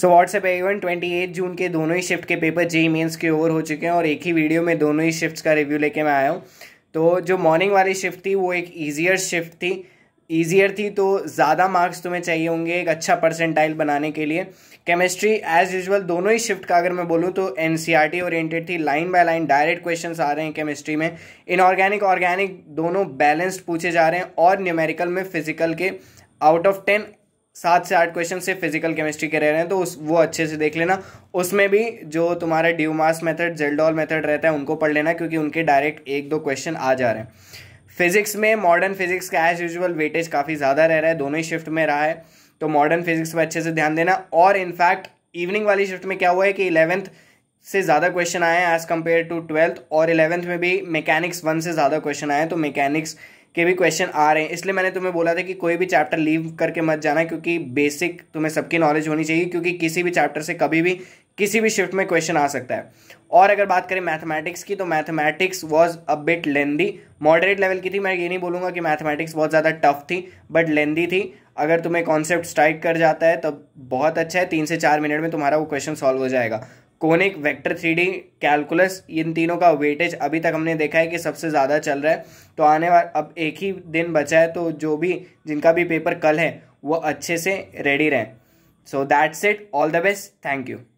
सो WhatsApp एवन twenty eight जून के दोनों ही शिफ्ट के पेपर जेई मेंस के ओवर हो चुके हैं और एक ही वीडियो में दोनों ही शिफ्ट्स का रिव्यू लेके मैं आया हूँ तो जो मॉर्निंग वाली शिफ्ट थी वो एक ईजियर शिफ्ट थी ईजियर थी तो ज़्यादा मार्क्स तुम्हें चाहिए होंगे एक अच्छा परसेंटाइल बनाने के लिए केमिस्ट्री एज यूजल दोनों ही शिफ्ट का अगर मैं बोलूँ तो N C R T oriented थी line by line direct question आ रहे हैं केमिस्ट्री में इनऑर्गेनिक ऑर्गेनिक दोनों बैलेंस्ड पूछे जा रहे हैं और न्यूमेरिकल में फिजिकल के आउट ऑफ टेन सात से आठ क्वेश्चन सिर्फ फिजिकल केमिस्ट्री के रह रहे हैं तो उस वो अच्छे से देख लेना उसमें भी जो तुम्हारे Dumas method Kjeldahl method रहता है उनको पढ़ लेना क्योंकि उनके डायरेक्ट एक दो क्वेश्चन आ जा रहे हैं फिजिक्स में मॉडर्न फिजिक्स का एज यूजल वेटेज काफ़ी ज़्यादा रह रहा है दोनों ही शिफ्ट में रहा है तो मॉडर्न फिजिक्स पर अच्छे से ध्यान देना और इनफैक्ट इवनिंग वाली शिफ्ट में क्या हुआ है कि इलेवंथ से ज़्यादा क्वेश्चन आए हैं एज़ कम्पेयर टू ट्वेल्थ और इलेवंथ में भी मैकेनिक्स वन से ज़्यादा क्वेश्चन आए हैं तो मैकेनिक्स के भी क्वेश्चन आ रहे हैं इसलिए मैंने तुम्हें बोला था कि कोई भी चैप्टर लीव करके मत जाना क्योंकि बेसिक तुम्हें सबकी नॉलेज होनी चाहिए क्योंकि किसी भी चैप्टर से कभी भी किसी भी शिफ्ट में क्वेश्चन आ सकता है और अगर बात करें मैथमेटिक्स की तो mathematics was a bit lengthy moderate level की थी मैं ये नहीं बोलूँगा कि मैथमेटिक्स बहुत ज़्यादा टफ थी बट लेंदी थी अगर तुम्हें कॉन्सेप्ट स्ट्राइक कर जाता है तो बहुत अच्छा है तीन से चार मिनट में तुम्हारा वो क्वेश्चन सॉल्व हो जाएगा कोनिक वेक्टर थ्री कैलकुलस इन तीनों का वेटेज अभी तक हमने देखा है कि सबसे ज़्यादा चल रहा है तो आने वाला अब एक ही दिन बचा है तो जो भी जिनका भी पेपर कल है वो अच्छे से रेडी रहें so that's it all the best thank you